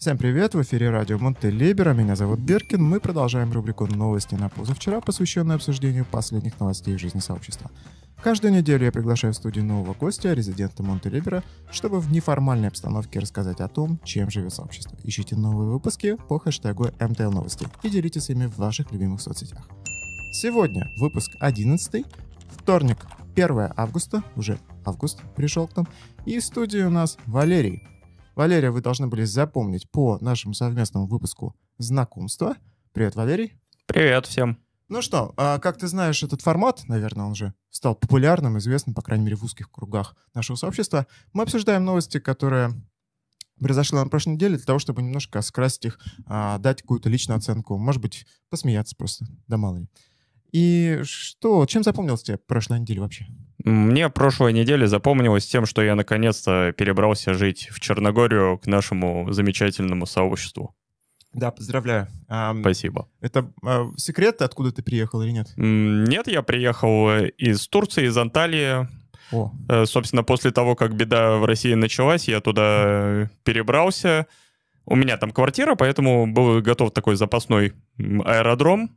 Всем привет, в эфире радио Монте Монтелибера, меня зовут Беркин. Мы продолжаем рубрику «Новости на позавчера», посвященную обсуждению последних новостей жизни сообщества. Каждую неделю я приглашаю в студию нового гостя, резидента Монте Монтелибера, чтобы в неформальной обстановке рассказать о том, чем живет сообщество. Ищите новые выпуски по хэштегу МТЛ Новости и делитесь ими в ваших любимых соцсетях. Сегодня выпуск 11, вторник, 1 августа, уже август пришел к нам, и в студии у нас Валерий, Валерия вы должны были запомнить по нашему совместному выпуску «Знакомство». Привет, Валерий. Привет всем. Ну что, а как ты знаешь, этот формат, наверное, он же стал популярным, известным, по крайней мере, в узких кругах нашего сообщества. Мы обсуждаем новости, которые произошли на прошлой неделе, для того, чтобы немножко скрасить их, а, дать какую-то личную оценку. Может быть, посмеяться просто, да мало ли. И что, чем запомнилась тебе прошлая неделя вообще? Мне прошлой неделе запомнилось тем, что я наконец-то перебрался жить в Черногорию к нашему замечательному сообществу. Да, поздравляю. Спасибо. Это а, секрет, откуда ты приехал или нет? Нет, я приехал из Турции, из Анталии. О. Э, собственно, после того, как беда в России началась, я туда перебрался у меня там квартира, поэтому был готов такой запасной аэродром.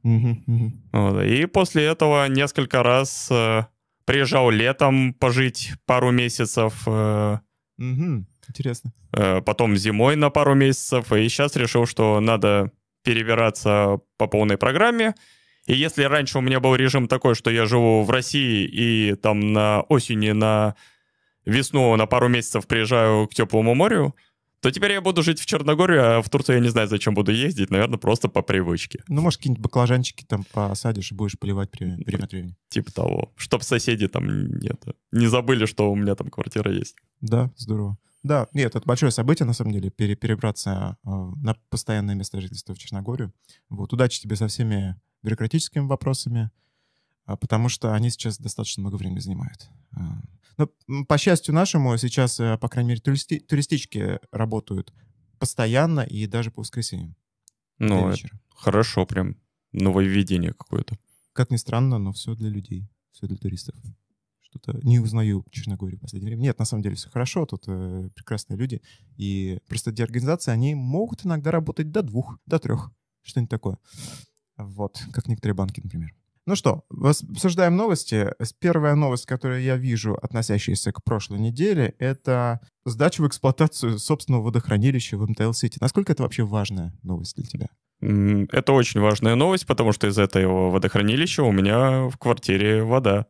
Вот. И после этого несколько раз э, приезжал летом пожить пару месяцев. Э, Интересно. Э, потом зимой на пару месяцев. И сейчас решил, что надо перебираться по полной программе. И если раньше у меня был режим такой, что я живу в России и там на осени, на весну на пару месяцев приезжаю к теплому морю, то теперь я буду жить в Черногории, а в Турцию я не знаю, зачем буду ездить, наверное, просто по привычке. Ну, может, какие-нибудь баклажанчики там посадишь и будешь поливать время, время от времени. Типа того. Чтоб соседи там нет, не забыли, что у меня там квартира есть. Да, здорово. Да, нет, это большое событие, на самом деле, пере, перебраться э, на постоянное место жительства в Черногорию. Вот, удачи тебе со всеми бюрократическими вопросами, э, потому что они сейчас достаточно много времени занимают. А. Но, по счастью нашему, сейчас, э, по крайней мере, туристи туристички работают постоянно и даже по воскресеньям. Ну, хорошо, прям нововведение какое-то. Как ни странно, но все для людей, все для туристов. Что-то не узнаю Черногорию в последнее время. Нет, на самом деле все хорошо, тут э, прекрасные люди. И просто деорганизации, они могут иногда работать до двух, до трех, что-нибудь такое. Вот, как некоторые банки, например. Ну что, обсуждаем новости. Первая новость, которую я вижу, относящаяся к прошлой неделе, это сдача в эксплуатацию собственного водохранилища в МТЛ-Сити. Насколько это вообще важная новость для тебя? Это очень важная новость, потому что из этого водохранилища у меня в квартире вода.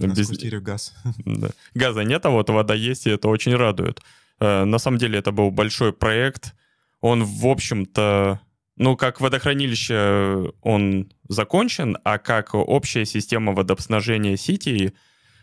У нас Без... в квартире газ. Да. Газа нет, а вот вода есть, и это очень радует. Э, на самом деле это был большой проект. Он, в общем-то, ну, как водохранилище э, он закончен, а как общая система водоснабжения Сити,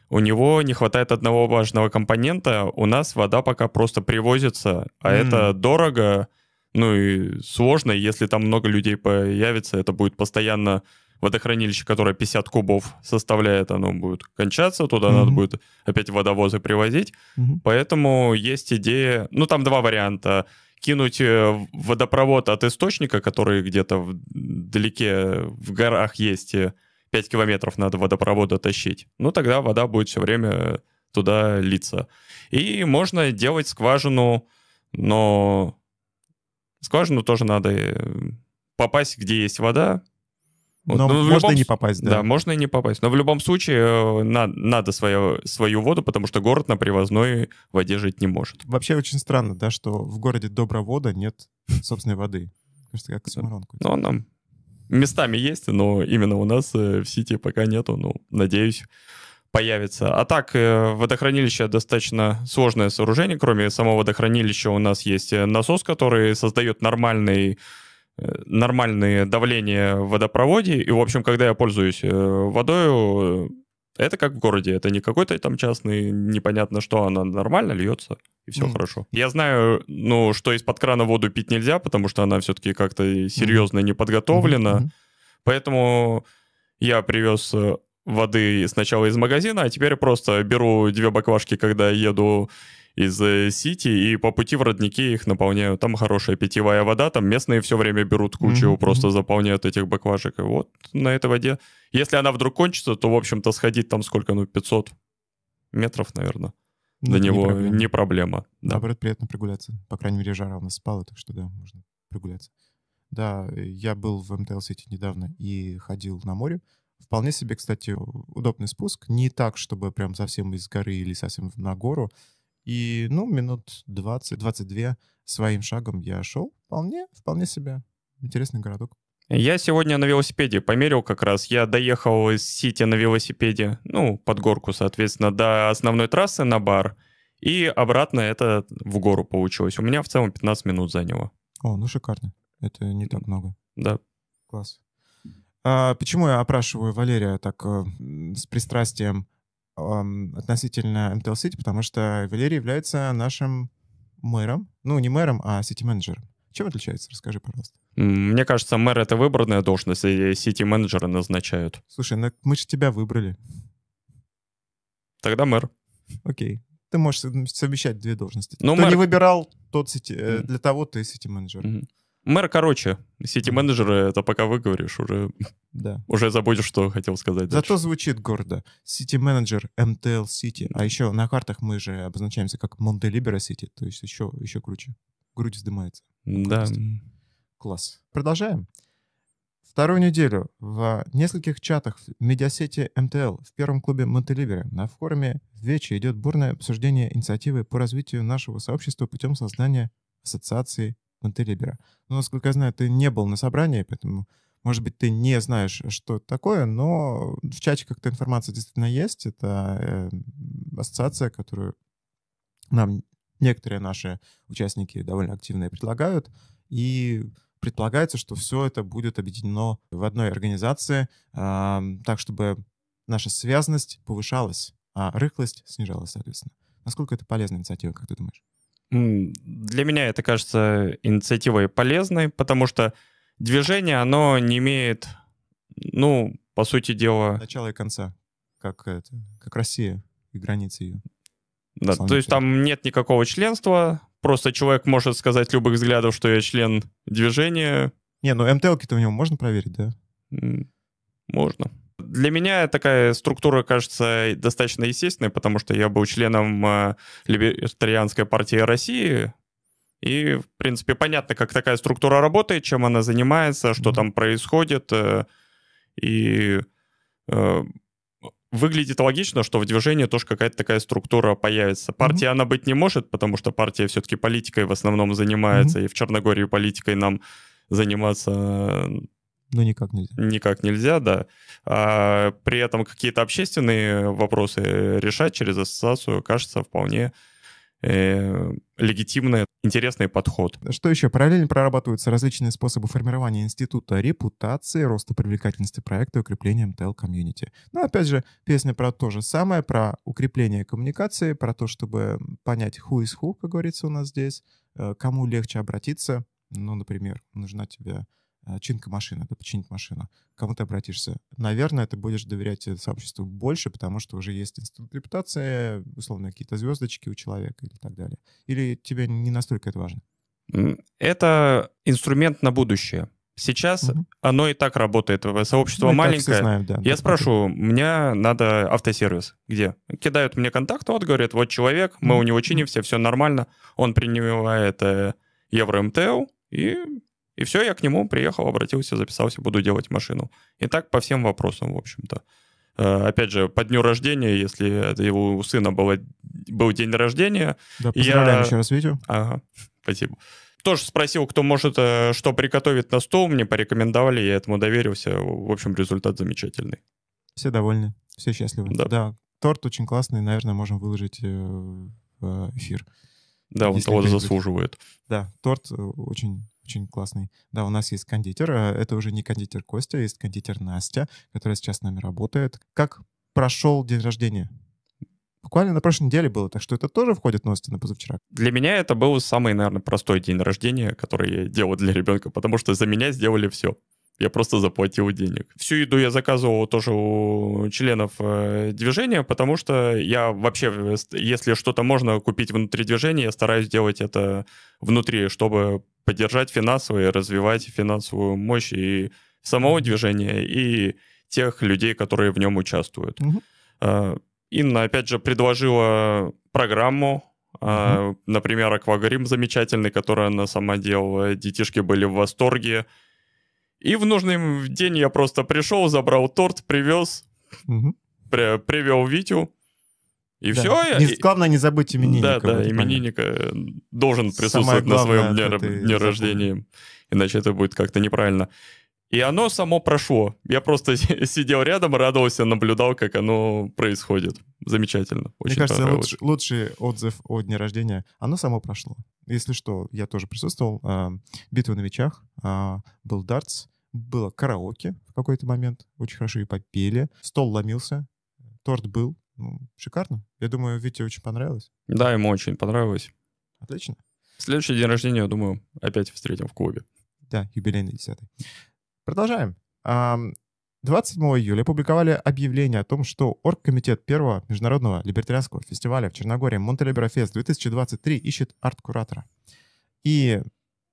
у него не хватает одного важного компонента. У нас вода пока просто привозится, а mm. это дорого, ну и сложно. Если там много людей появится, это будет постоянно водохранилище, которое 50 кубов составляет, оно будет кончаться, туда mm-hmm. надо будет опять водовозы привозить. Mm-hmm. Поэтому есть идея, ну там два варианта кинуть э, водопровод от источника, который где-то вдалеке в горах есть, 5 э, километров надо водопровода тащить, ну тогда вода будет все время туда литься. И можно делать скважину, но скважину тоже надо э, попасть, где есть вода, но, но ну, можно любом... и не попасть, да. Да, можно и не попасть. Но в любом случае э, на, надо свое, свою воду, потому что город на привозной воде жить не может. Вообще очень странно, да, что в городе Добровода нет собственной воды. Кажется, как косморонку. Но ну, нам местами есть, но именно у нас э, в Сити пока нету. Ну, надеюсь, появится. А так, э, водохранилище достаточно сложное сооружение. Кроме самого водохранилища у нас есть насос, который создает нормальный нормальное давление в водопроводе. И, в общем, когда я пользуюсь э, водой э, это как в городе, это не какой-то там частный, непонятно что, она нормально льется, и все mm. хорошо. Я знаю, ну, что из-под крана воду пить нельзя, потому что она все-таки как-то серьезно mm. не подготовлена. Mm-hmm. Поэтому я привез э, воды сначала из магазина, а теперь просто беру две баквашки, когда еду из э, Сити, и по пути в родники их наполняют. Там хорошая питьевая вода, там местные все время берут кучу, mm-hmm. просто заполняют этих бакважек. И вот на этой воде. Если она вдруг кончится, то, в общем-то, сходить там сколько, ну, 500 метров, наверное. Ну, До него не проблема. Не проблема да. Наоборот, приятно прогуляться. По крайней мере, жара у нас спала, так что да, можно прогуляться. Да, я был в МТЛ-сити недавно и ходил на море. Вполне себе, кстати, удобный спуск. Не так, чтобы прям совсем из горы или совсем на гору. И, ну, минут 20-22 своим шагом я шел. Вполне, вполне себе интересный городок. Я сегодня на велосипеде померил как раз. Я доехал из Сити на велосипеде, ну, под горку, соответственно, до основной трассы на бар. И обратно это в гору получилось. У меня в целом 15 минут заняло. О, ну шикарно. Это не так много. Да. Класс. А, почему я опрашиваю Валерия так э, с пристрастием? относительно МТЛ Сити, потому что Валерий является нашим мэром. Ну, не мэром, а сити-менеджером. Чем отличается? Расскажи, пожалуйста. Мне кажется, мэр — это выборная должность, и сити менеджера назначают. Слушай, ну, мы же тебя выбрали. Тогда мэр. Окей. Ты можешь совмещать две должности. Но ну, Кто мэр... не выбирал, тот сети... Mm. Э, для того ты сити менеджер Mm-hmm. Мэр, короче, сити-менеджеры, это пока выговоришь, уже, да. уже забудешь, что хотел сказать. Зато дальше. звучит гордо. Сити-менеджер МТЛ Сити. А еще на картах мы же обозначаемся как Монте-Либеро Сити, то есть еще, еще круче. Грудь вздымается. Да. Класс. Продолжаем. Вторую неделю в нескольких чатах в медиасети МТЛ в первом клубе Монтелибере на форуме «Вече» идет бурное обсуждение инициативы по развитию нашего сообщества путем создания ассоциации Монтелибера. Но, насколько я знаю, ты не был на собрании, поэтому, может быть, ты не знаешь, что это такое, но в чате как-то информация действительно есть. Это э, ассоциация, которую нам некоторые наши участники довольно активно предлагают. И предполагается, что все это будет объединено в одной организации, э, так, чтобы наша связанность повышалась, а рыхлость снижалась, соответственно. Насколько это полезная инициатива, как ты думаешь? Для меня это кажется инициативой полезной, потому что движение, оно не имеет, ну, по сути дела... Начала и конца, как, это, как Россия и границы ее. Да, то есть там нет никакого членства, просто человек может сказать любых взглядов, что я член движения. Не, ну МТЛ-ки-то у него можно проверить, да? Можно для меня такая структура кажется достаточно естественной, потому что я был членом э, Либертарианской партии России, и, в принципе, понятно, как такая структура работает, чем она занимается, что mm-hmm. там происходит. Э, и э, выглядит логично, что в движении тоже какая-то такая структура появится. Партия mm-hmm. она быть не может, потому что партия все-таки политикой в основном занимается, mm-hmm. и в Черногории политикой нам заниматься э, ну, никак нельзя. Никак нельзя, да. А, при этом какие-то общественные вопросы решать через ассоциацию кажется вполне э, легитимный, интересный подход. Что еще? Параллельно прорабатываются различные способы формирования института репутации, роста привлекательности проекта и укрепления МТЛ-комьюнити. Ну, опять же, песня про то же самое, про укрепление коммуникации, про то, чтобы понять who is who, как говорится у нас здесь, э, кому легче обратиться. Ну, например, нужна тебе а, чинка машины, это починить машину, к кому ты обратишься? Наверное, ты будешь доверять э, сообществу больше, потому что уже есть институт репутации, условно, какие-то звездочки у человека и так далее. Или тебе не настолько это важно? Это инструмент на будущее. Сейчас угу. оно и так работает. Сообщество ну, маленькое. Знаем, да, я спрошу, правда. мне надо автосервис. Где? Кидают мне контакт, вот говорят, вот человек, мы у него чинимся, все нормально. Он принимает э, евро МТЛ и и все, я к нему приехал, обратился, записался, буду делать машину. И так по всем вопросам, в общем-то. Э, опять же, по дню рождения, если его у сына было, был день рождения. Да, поздравляем я... еще раз видео. Ага, спасибо. Тоже спросил, кто может э, что приготовить на стол, мне порекомендовали, я этому доверился. В общем, результат замечательный. Все довольны, все счастливы. Да. да. Торт очень классный, наверное, можем выложить э, в эфир. Да, он того заслуживает. Да, торт очень очень классный. Да, у нас есть кондитер. Э, это уже не кондитер Костя, а есть кондитер Настя, которая сейчас с нами работает. Как прошел день рождения? Буквально на прошлой неделе было, так что это тоже входит в новости на позавчера. Для меня это был самый, наверное, простой день рождения, который я делал для ребенка, потому что за меня сделали все я просто заплатил денег. Всю еду я заказывал тоже у членов э, движения, потому что я вообще, э, если что-то можно купить внутри движения, я стараюсь делать это внутри, чтобы поддержать финансово и развивать финансовую мощь и самого движения, и тех людей, которые в нем участвуют. Угу. Инна, опять же, предложила программу, Uh-huh. Например, аквагрим замечательный, который она сама делала. Детишки были в восторге. И в нужный день я просто пришел, забрал торт, привез, угу. при, привел Витю. И да. все. Не, главное не забыть именинника. Да, да, именинника понятно. Э, должен присутствовать на своем дне, дне рождения, иначе это будет как-то неправильно. И оно само прошло. Я просто сидел рядом, радовался, наблюдал, как оно происходит. Замечательно. Очень Мне кажется, лучший, лучший отзыв о дне рождения. Оно само прошло. Если что, я тоже присутствовал. А, Битва на мечах, а, был дартс, было караоке в какой-то момент, очень хорошо и попели, стол ломился, торт был, ну, шикарно. Я думаю, Вите очень понравилось. Да, ему очень понравилось. Отлично. Следующий день рождения, я думаю, опять встретим в клубе. Да, юбилейный десятый. Продолжаем. 27 июля опубликовали объявление о том, что Оргкомитет Первого Международного Либертарианского фестиваля в Черногории Монтелиберофест 2023 ищет арт-куратора. И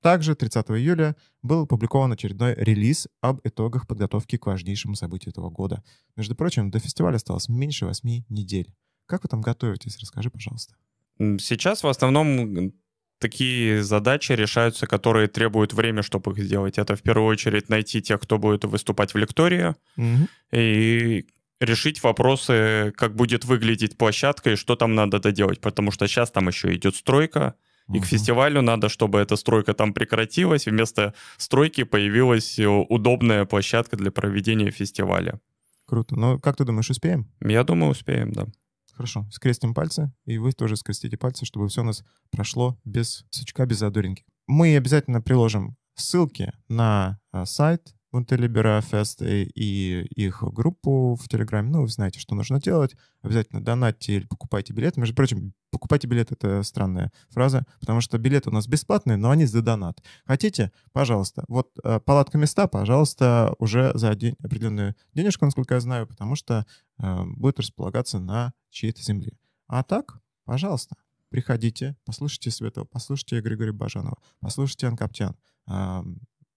также 30 июля был опубликован очередной релиз об итогах подготовки к важнейшему событию этого года. Между прочим, до фестиваля осталось меньше 8 недель. Как вы там готовитесь? Расскажи, пожалуйста. Сейчас в основном такие задачи решаются, которые требуют время, чтобы их сделать. Это в первую очередь найти тех, кто будет выступать в лектории, mm и решить вопросы, как будет выглядеть площадка и что там надо доделать, потому что сейчас там еще идет стройка, и к фестивалю надо, чтобы эта стройка там прекратилась, вместо стройки появилась э, удобная площадка для проведения фестиваля. Круто. Но ну, как ты думаешь, успеем? Я думаю, успеем, да. Хорошо, скрестим пальцы, и вы тоже скрестите пальцы, чтобы все у нас прошло без сучка, без задоринки. Мы обязательно приложим ссылки на э, сайт, Гунтелибера Фест и, э, и их группу в Телеграме. Ну, вы знаете, что нужно делать. Обязательно донатьте или покупайте билет. Между прочим, покупайте билет — это странная фраза, потому что билеты у нас бесплатные, но они за донат. Хотите? Пожалуйста. Вот э, палатка места, пожалуйста, уже за день, определенную денежку, насколько я знаю, потому что э, будет располагаться на чьей-то земле. А так, пожалуйста, приходите, послушайте Светова, послушайте Григория Бажанова, послушайте Анкаптян. Э,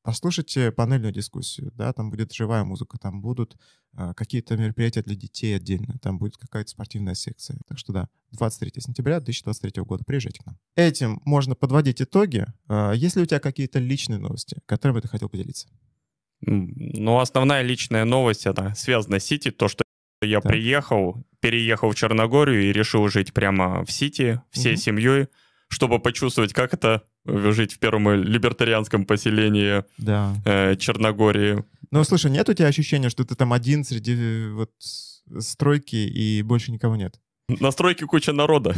Послушайте панельную дискуссию, да, там будет живая музыка, там будут э, какие-то мероприятия для детей отдельно, там будет какая-то спортивная секция. Так что да, 23 сентября 2023 года приезжайте к нам. Этим можно подводить итоги. Э, есть ли у тебя какие-то личные новости, которыми ты хотел поделиться? Ну, основная личная новость, она связана с Сити, то, что я так. приехал, переехал в Черногорию и решил жить прямо в Сити всей угу. семьей, чтобы почувствовать, как это жить в первом э, либертарианском поселении да. э, Черногории. Но ну, слушай, нет у тебя ощущения, что ты там один среди э, вот стройки и больше никого нет? На стройке куча народа.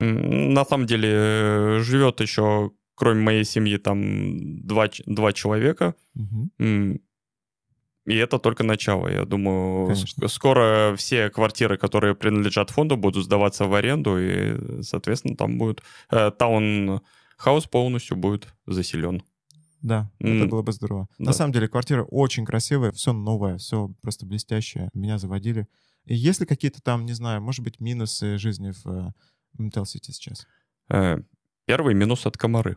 На самом деле э, живет еще, кроме моей семьи, там два, два человека. Угу. И это только начало. Я думаю, Конечно. скоро все квартиры, которые принадлежат фонду, будут сдаваться в аренду, и, соответственно, там будет э, таун хаос полностью будет заселен. Да, mm. это было бы здорово. Да. На самом деле квартира очень красивая, все новое, все просто блестящее. Меня заводили. И есть ли какие-то там, не знаю, может быть, минусы жизни в Intel э, City сейчас? Э, первый минус от комары.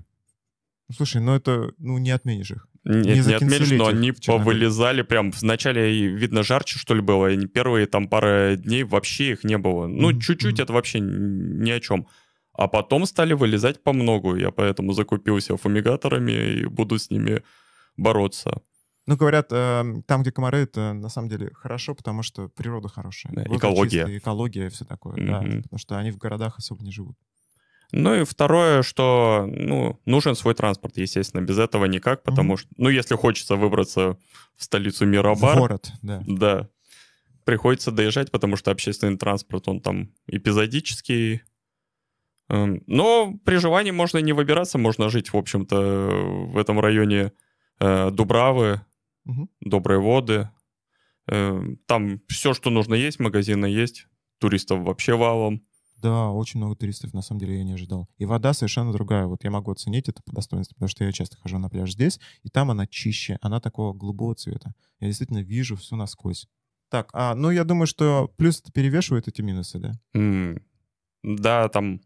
Слушай, ну это, ну не отменишь их. Нет, не, не отменишь, но они повылезали прям. Вначале, видно, жарче, что ли, было. И первые там пара дней вообще их не было. Ну, чуть-чуть mm-hmm. это вообще ни о чем. А потом стали вылезать по многу. Я поэтому закупился фумигаторами и буду с ними бороться. Ну, говорят, э, там, где комары, это на самом деле хорошо, потому что природа хорошая. Да, экология. Чистый, экология и все такое, mm-hmm. да. Потому что они в городах особо не живут. Ну и второе, что ну, нужен свой транспорт, естественно, без этого никак, потому mm-hmm. что, ну, если хочется выбраться в столицу Мирабар... В город, да. Да, приходится доезжать, потому что общественный транспорт, он там эпизодический, Эм, но при желании можно не выбираться, можно жить, в общем-то, в этом районе э, Дубравы, угу. Добрые воды. Эм, там все, что нужно есть, магазины есть, туристов вообще валом. Да, очень много туристов, на самом деле, я не ожидал. И вода совершенно другая. Вот я могу оценить это по достоинству, потому что я часто хожу на пляж здесь, и там она чище, она такого голубого цвета. Я действительно вижу все насквозь. Так, а, ну я думаю, что плюс это перевешивает эти минусы, да? Mm, да, там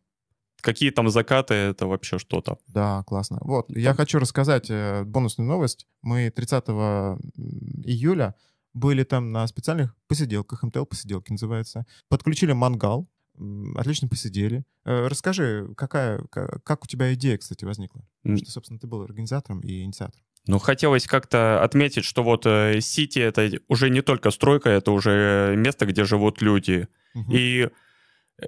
Какие там закаты, это вообще что-то. Да, классно. Вот, я хочу рассказать э, бонусную новость. Мы 30 июля были там на специальных посиделках, МТЛ-посиделки называется. Подключили мангал, отлично посидели. Э, расскажи, какая, как у тебя идея, кстати, возникла? Потому что, собственно, ты был организатором и инициатором. Ну, хотелось как-то отметить, что вот э, Сити — это уже не только стройка, это уже место, где живут люди. Угу. И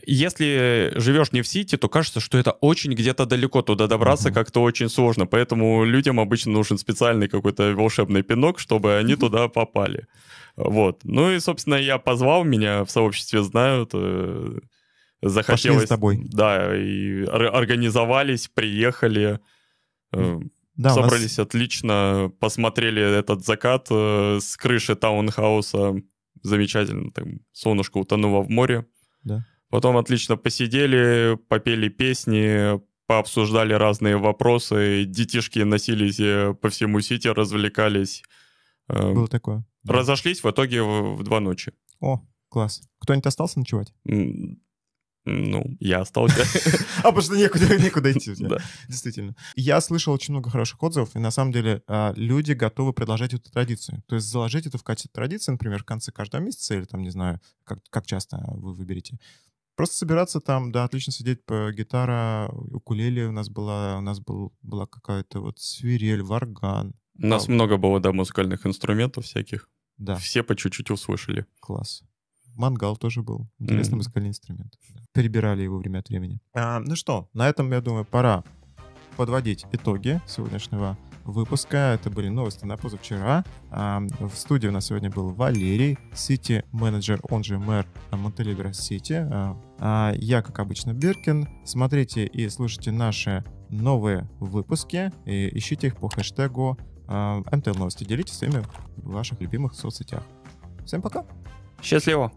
если живешь не в Сити, то кажется, что это очень где-то далеко, туда добраться mm-hmm. как-то очень сложно. Поэтому людям обычно нужен специальный какой-то волшебный пинок, чтобы они mm-hmm. туда попали. Вот. Ну и, собственно, я позвал, меня в сообществе знают. Э, захотелось... Пошли с тобой. Да, и организовались, приехали. Э, да, собрались нас... отлично, посмотрели этот закат э, с крыши таунхауса. Замечательно, там солнышко утонуло в море. Да. Потом отлично посидели, попели песни, пообсуждали разные вопросы, детишки носились э, по всему сети, развлекались. Эм, Было такое. Разошлись в итоге в, в два ночи. О, класс. Кто-нибудь остался ночевать? Ну, я остался. А потому что некуда, некуда идти. Да. Действительно. Я слышал очень много хороших отзывов, и на самом деле а, люди готовы продолжать эту традицию. То есть заложить это в качестве традиции, например, в конце каждого месяца или там, не знаю, как, как часто вы выберете. Просто собираться там, да, отлично сидеть по гитара, укулеле у нас была, у нас был, была какая-то вот свирель, варган. У нас да. много было, да, музыкальных инструментов всяких. Да. Все по чуть-чуть услышали. Класс. Мангал тоже был. Интересный mm-hmm. музыкальный инструмент. Перебирали его время от времени. А, ну что, на этом, я думаю, пора подводить итоги сегодняшнего выпуска. Это были новости на позавчера. А, в студии у нас сегодня был Валерий, сити-менеджер, он же мэр Монтелегро-Сити. А, а, я, как обычно, Биркин. Смотрите и слушайте наши новые выпуски. И ищите их по хэштегу МТЛ Новости. Делитесь с ими в ваших любимых соцсетях. Всем пока! Счастливо!